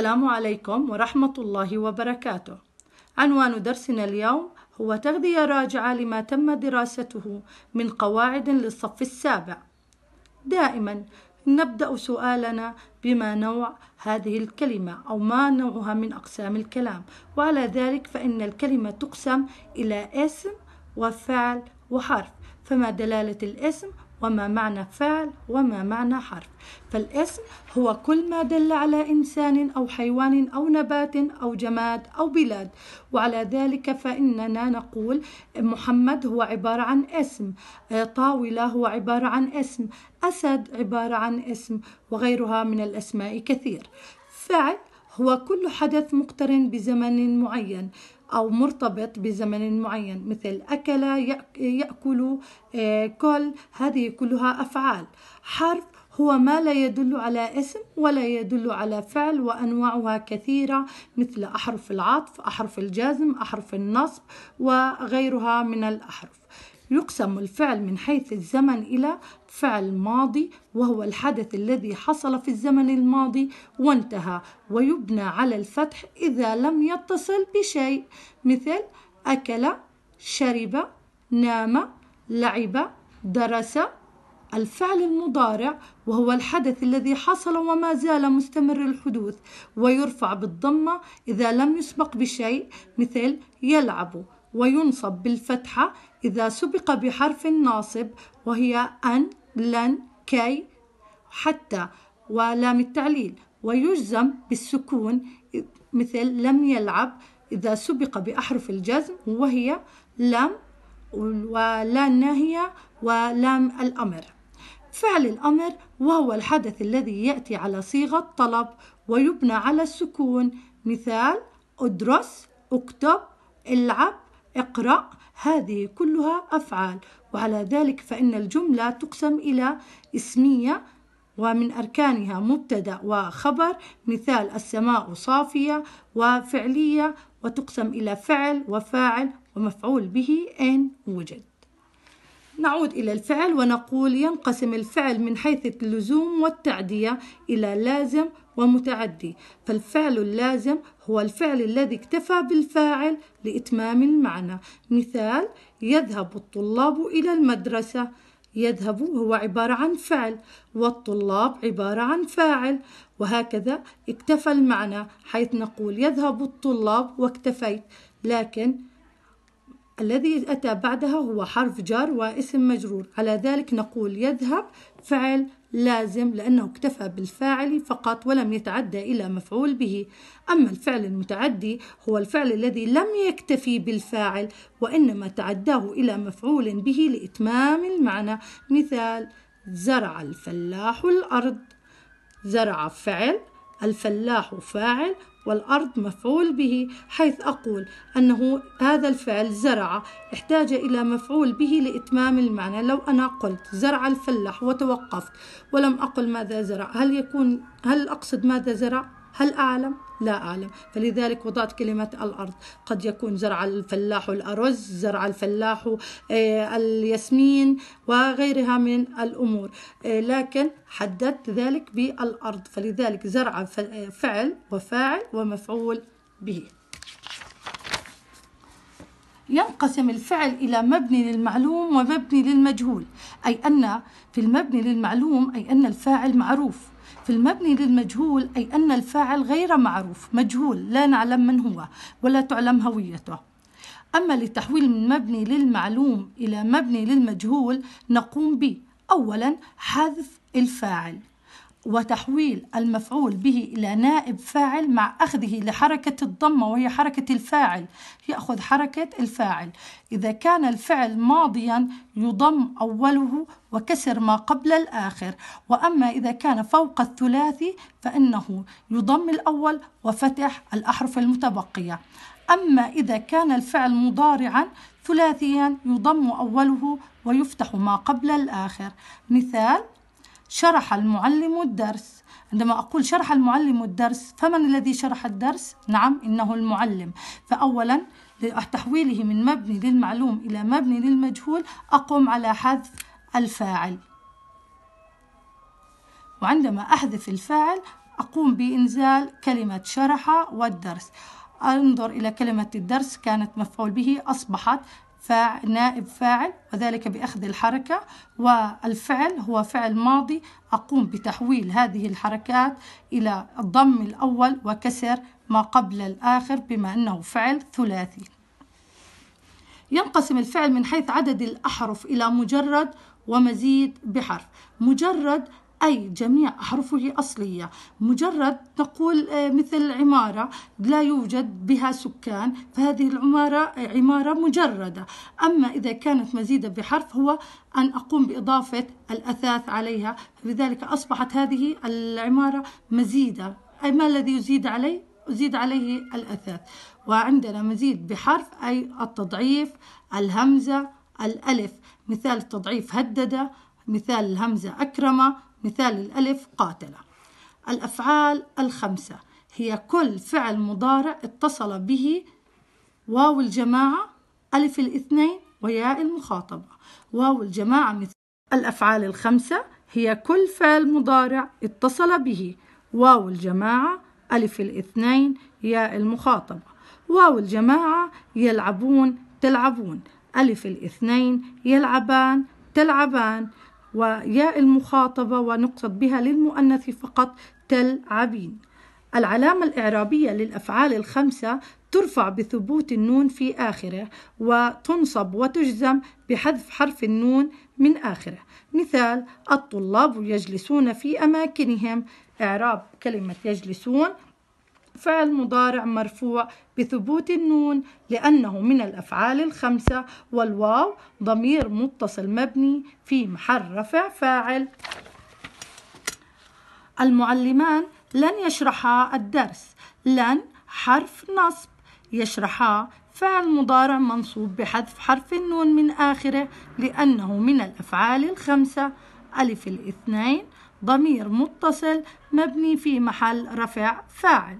السلام عليكم ورحمة الله وبركاته. عنوان درسنا اليوم هو تغذية راجعة لما تم دراسته من قواعد للصف السابع. دائما نبدأ سؤالنا بما نوع هذه الكلمة أو ما نوعها من أقسام الكلام، وعلى ذلك فإن الكلمة تقسم إلى اسم وفعل وحرف. فما دلالة الاسم وما معنى فعل وما معنى حرف فالاسم هو كل ما دل على انسان او حيوان او نبات او جماد او بلاد وعلى ذلك فاننا نقول محمد هو عباره عن اسم آه، طاوله هو عباره عن اسم اسد عباره عن اسم وغيرها من الاسماء كثير فعل هو كل حدث مقترن بزمن معين أو مرتبط بزمن معين مثل أكل يأكل آه، كل هذه كلها أفعال حرف هو ما لا يدل على اسم ولا يدل على فعل وأنواعها كثيرة مثل أحرف العطف أحرف الجزم أحرف النصب وغيرها من الأحرف يقسم الفعل من حيث الزمن إلى فعل ماضي وهو الحدث الذي حصل في الزمن الماضي وانتهى ويبنى على الفتح إذا لم يتصل بشيء مثل أكل شرب نام لعب درس الفعل المضارع وهو الحدث الذي حصل وما زال مستمر الحدوث ويرفع بالضمة إذا لم يسبق بشيء مثل يلعب وينصب بالفتحة إذا سبق بحرف ناصب وهي أن لن كي حتى ولام التعليل ويجزم بالسكون مثل لم يلعب إذا سبق بأحرف الجزم وهي لم ولا الناهية ولام الأمر فعل الأمر وهو الحدث الذي يأتي على صيغة طلب ويبنى على السكون مثال ادرس اكتب العب اقرأ هذه كلها أفعال وعلى ذلك فإن الجملة تقسم إلى اسمية ومن أركانها مبتدأ وخبر مثال السماء صافية وفعلية وتقسم إلى فعل وفاعل ومفعول به إن وجد نعود إلى الفعل ونقول ينقسم الفعل من حيث اللزوم والتعدية إلى لازم ومتعدي فالفعل اللازم هو الفعل الذي اكتفى بالفاعل لإتمام المعنى مثال يذهب الطلاب إلى المدرسة يذهب هو عبارة عن فعل والطلاب عبارة عن فاعل وهكذا اكتفى المعنى حيث نقول يذهب الطلاب واكتفيت لكن الذي أتى بعدها هو حرف جر واسم مجرور على ذلك نقول يذهب فعل لازم لأنه اكتفى بالفاعل فقط ولم يتعدى إلى مفعول به أما الفعل المتعدي هو الفعل الذي لم يكتفي بالفاعل وإنما تعداه إلى مفعول به لإتمام المعنى مثال زرع الفلاح الأرض زرع فعل الفلاح فاعل والأرض مفعول به حيث أقول أنه هذا الفعل زرع احتاج إلى مفعول به لإتمام المعنى لو أنا قلت زرع الفلاح وتوقفت ولم أقل ماذا زرع هل يكون هل أقصد ماذا زرع هل أعلم لا أعلم فلذلك وضعت كلمة الأرض قد يكون زرع الفلاح الأرز زرع الفلاح آه، الياسمين وغيرها من الأمور آه، لكن حددت ذلك بالأرض فلذلك زرع آه، فعل وفاعل ومفعول به ينقسم الفعل إلى مبني للمعلوم ومبني للمجهول أي أن في المبني للمعلوم أي أن الفاعل معروف في المبني للمجهول أي أن الفاعل غير معروف مجهول لا نعلم من هو ولا تعلم هويته أما لتحويل من مبني للمعلوم إلى مبني للمجهول نقوم ب أولا حذف الفاعل وتحويل المفعول به إلى نائب فاعل مع أخذه لحركة الضمة وهي حركة الفاعل يأخذ حركة الفاعل إذا كان الفعل ماضيا يضم أوله وكسر ما قبل الآخر وأما إذا كان فوق الثلاثي فإنه يضم الأول وفتح الأحرف المتبقية أما إذا كان الفعل مضارعا ثلاثيا يضم أوله ويفتح ما قبل الآخر مثال شرح المعلم الدرس عندما أقول شرح المعلم الدرس فمن الذي شرح الدرس؟ نعم إنه المعلم فأولا لتحويله من مبني للمعلوم إلى مبني للمجهول أقوم على حذف الفاعل وعندما أحذف الفاعل أقوم بإنزال كلمة شرح والدرس انظر إلى كلمة الدرس كانت مفعول به أصبحت فاع نائب فاعل وذلك بأخذ الحركة والفعل هو فعل ماضي أقوم بتحويل هذه الحركات إلى الضم الأول وكسر ما قبل الآخر بما أنه فعل ثلاثي ينقسم الفعل من حيث عدد الأحرف إلى مجرد ومزيد بحرف مجرد أي جميع أحرفه أصلية مجرد نقول آه، مثل عمارة لا يوجد بها سكان فهذه العمارة آه، عمارة مجردة أما إذا كانت مزيدة بحرف هو أن أقوم بإضافة الأثاث عليها لذلك أصبحت هذه العمارة مزيدة أي ما الذي يزيد عليه أزيد عليه الأثاث وعندنا مزيد بحرف أي التضعيف الهمزة الألف مثال التضعيف هدد مثال الهمزة أكرمة مثال الألف قاتلة الأفعال الخمسة هي كل فعل مضارع اتصل به واو الجماعة ألف الاثنين وياء المخاطبة واو الجماعة مثل الأفعال الخمسة هي كل فعل مضارع اتصل به واو الجماعة ألف الاثنين ياء المخاطبة واو الجماعة يلعبون تلعبون ألف الاثنين يلعبان تلعبان وياء المخاطبة ونقصد بها للمؤنث فقط تلعبين العلامة الإعرابية للأفعال الخمسة ترفع بثبوت النون في آخره وتنصب وتجزم بحذف حرف النون من آخره مثال الطلاب يجلسون في أماكنهم إعراب كلمة يجلسون فعل مضارع مرفوع بثبوت النون لأنه من الأفعال الخمسة والواو ضمير متصل مبني في محل رفع فاعل المعلمان لن يشرحا الدرس لن حرف نصب يشرحا فعل مضارع منصوب بحذف حرف النون من آخره لأنه من الأفعال الخمسة ألف الاثنين ضمير متصل مبني في محل رفع فاعل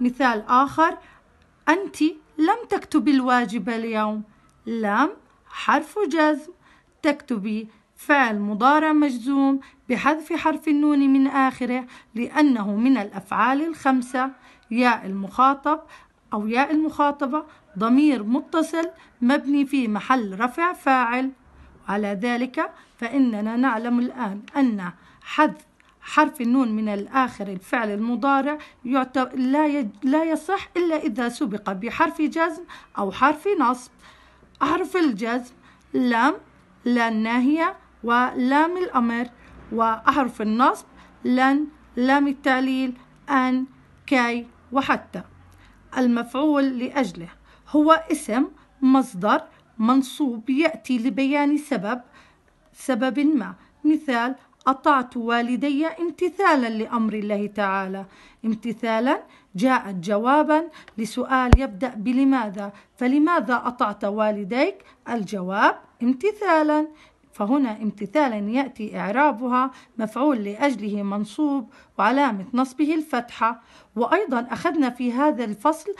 مثال آخر أنت لم تكتبي الواجب اليوم لم حرف جزم تكتبي فعل مضارع مجزوم بحذف حرف النون من آخره لأنه من الأفعال الخمسة ياء المخاطب أو ياء المخاطبة ضمير متصل مبني في محل رفع فاعل على ذلك فإننا نعلم الآن أن حذف حرف النون من الآخر الفعل المضارع لا, يج... لا يصح إلا إذا سبق بحرف جزم أو حرف نصب حرف الجزم لام لا الناهية ولام الأمر وأحرف النصب لن لام التعليل أن كي وحتى المفعول لأجله هو اسم مصدر منصوب يأتي لبيان سبب سبب ما مثال أطعت والدي امتثالا لأمر الله تعالى امتثالا جاءت جوابا لسؤال يبدأ بلماذا فلماذا أطعت والديك الجواب امتثالا فهنا امتثالا يأتي إعرابها مفعول لأجله منصوب وعلامة نصبه الفتحة وأيضا أخذنا في هذا الفصل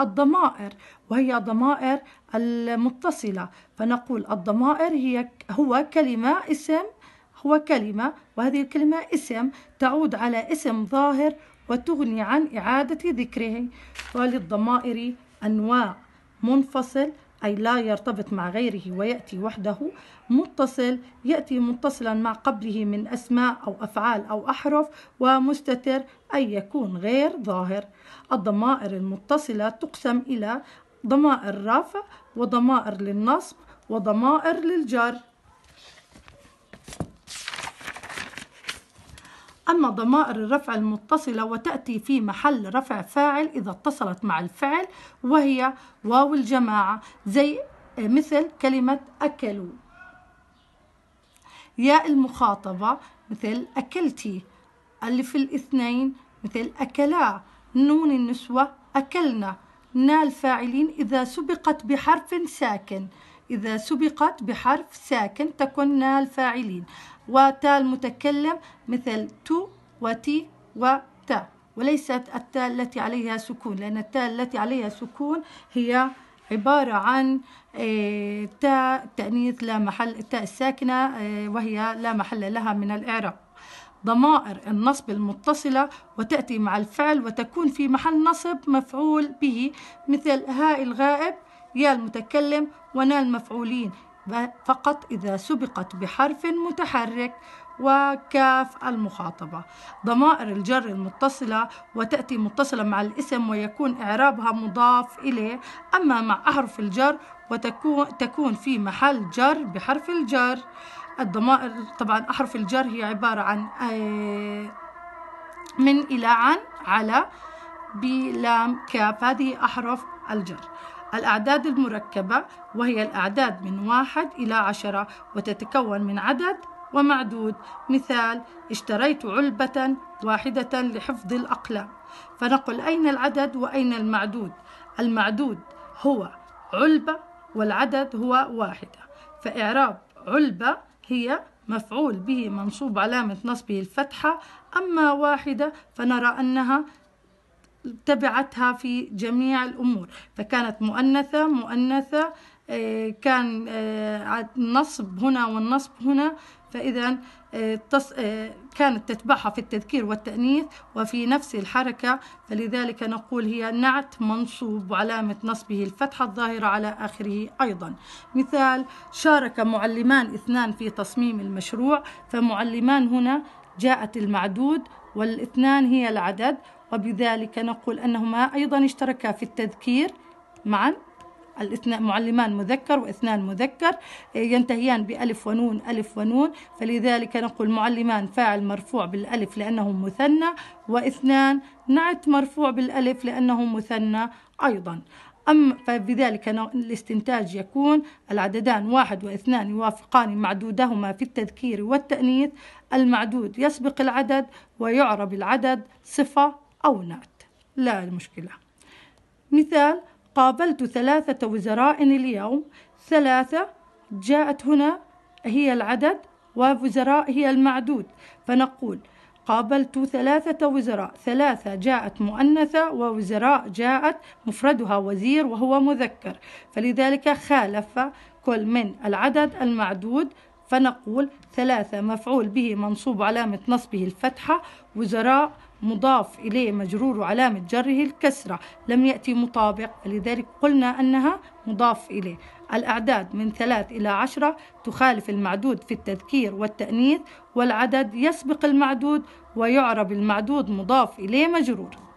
الضمائر وهي ضمائر المتصلة فنقول الضمائر هي هو كلمة اسم هو كلمة وهذه الكلمة اسم تعود على اسم ظاهر وتغني عن إعادة ذكره وللضمائر أنواع منفصل أي لا يرتبط مع غيره ويأتي وحده متصل يأتي متصلا مع قبله من أسماء أو أفعال أو أحرف ومستتر أي يكون غير ظاهر الضمائر المتصلة تقسم إلى ضمائر رفع وضمائر للنصب وضمائر للجر أما ضمائر الرفع المتصلة وتأتي في محل رفع فاعل إذا اتصلت مع الفعل وهي واو الجماعة زي آه، مثل كلمة أكلوا ياء المخاطبة مثل أكلتي ألف الاثنين مثل أكلا نون النسوة أكلنا نال فاعلين إذا سبقت بحرف ساكن إذا سبقت بحرف ساكن تكون الفاعلين وتا المتكلم مثل تو وتي وتا وليست التاء التي عليها سكون لأن التاء التي عليها سكون هي عبارة عن تاء آه، تأنيث لا محل التاء الساكنة آه، وهي لا محل لها من الإعراب ضمائر النصب المتصلة وتأتي مع الفعل وتكون في محل نصب مفعول به مثل هاء الغائب يا المتكلم ونا المفعولين فقط إذا سبقت بحرف متحرك وكاف المخاطبة ضمائر الجر المتصلة وتأتي متصلة مع الاسم ويكون إعرابها مضاف إليه أما مع أحرف الجر وتكون تكون في محل جر بحرف الجر الضمائر طبعا أحرف الجر هي عبارة عن آه، من إلى عن على بلام كاف هذه أحرف الجر الأعداد المركبة وهي الأعداد من واحد إلى عشرة وتتكون من عدد ومعدود مثال اشتريت علبة واحدة لحفظ الأقلام فنقل أين العدد وأين المعدود المعدود هو علبة والعدد هو واحدة فإعراب علبة هي مفعول به منصوب علامة نصبه الفتحة أما واحدة فنرى أنها تبعتها في جميع الأمور فكانت مؤنثة مؤنثة آه، كان آه، نصب هنا والنصب هنا فإذا آه، كانت تتبعها في التذكير والتأنيث وفي نفس الحركة فلذلك نقول هي نعت منصوب وعلامة نصبه الفتحة الظاهرة على آخره أيضا مثال شارك معلمان اثنان في تصميم المشروع فمعلمان هنا جاءت المعدود والاثنان هي العدد وبذلك نقول أنهما أيضا اشتركا في التذكير معا الاثنان معلمان مذكر واثنان مذكر ينتهيان بألف ونون ألف ونون فلذلك نقول معلمان فاعل مرفوع بالألف لأنه مثنى واثنان نعت مرفوع بالألف لأنه مثنى أيضا أم فبذلك الاستنتاج يكون العددان واحد واثنان يوافقان معدودهما في التذكير والتأنيث المعدود يسبق العدد ويعرب العدد صفة أو نعت لا مشكلة مثال قابلت ثلاثة وزراء اليوم ثلاثة جاءت هنا هي العدد ووزراء هي المعدود فنقول قابلت ثلاثة وزراء ثلاثة جاءت مؤنثة ووزراء جاءت مفردها وزير وهو مذكر فلذلك خالف كل من العدد المعدود فنقول ثلاثة مفعول به منصوب علامة نصبه الفتحة وزراء مضاف إليه مجرور وعلامة جره الكسرة لم يأتي مطابق لذلك قلنا أنها مضاف إليه الأعداد من ثلاث إلى عشرة تخالف المعدود في التذكير والتأنيث والعدد يسبق المعدود ويعرب المعدود مضاف إليه مجرور